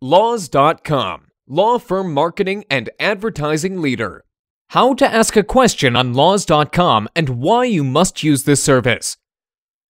Laws.com, law firm marketing and advertising leader. How to ask a question on Laws.com and why you must use this service.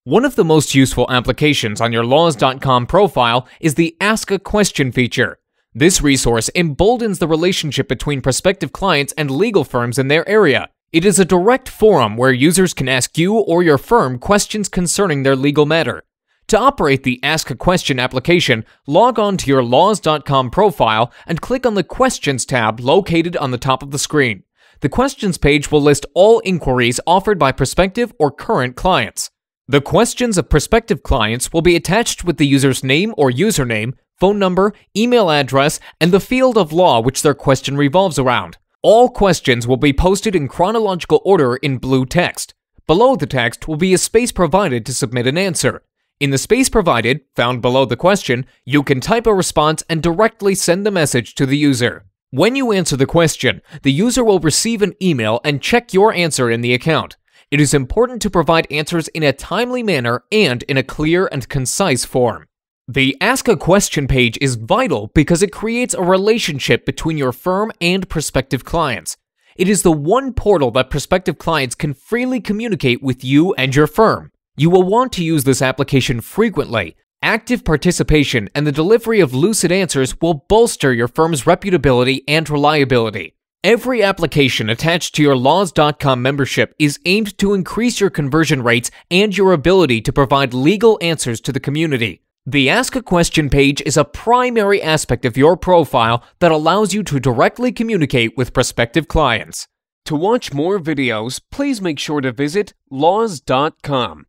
One of the most useful applications on your Laws.com profile is the Ask a Question feature. This resource emboldens the relationship between prospective clients and legal firms in their area. It is a direct forum where users can ask you or your firm questions concerning their legal matter. To operate the Ask a Question application, log on to your laws.com profile and click on the Questions tab located on the top of the screen. The Questions page will list all inquiries offered by prospective or current clients. The questions of prospective clients will be attached with the user's name or username, phone number, email address, and the field of law which their question revolves around. All questions will be posted in chronological order in blue text. Below the text will be a space provided to submit an answer. In the space provided, found below the question, you can type a response and directly send the message to the user. When you answer the question, the user will receive an email and check your answer in the account. It is important to provide answers in a timely manner and in a clear and concise form. The Ask a Question page is vital because it creates a relationship between your firm and prospective clients. It is the one portal that prospective clients can freely communicate with you and your firm. You will want to use this application frequently. Active participation and the delivery of lucid answers will bolster your firm's reputability and reliability. Every application attached to your laws.com membership is aimed to increase your conversion rates and your ability to provide legal answers to the community. The Ask a Question page is a primary aspect of your profile that allows you to directly communicate with prospective clients. To watch more videos, please make sure to visit laws.com.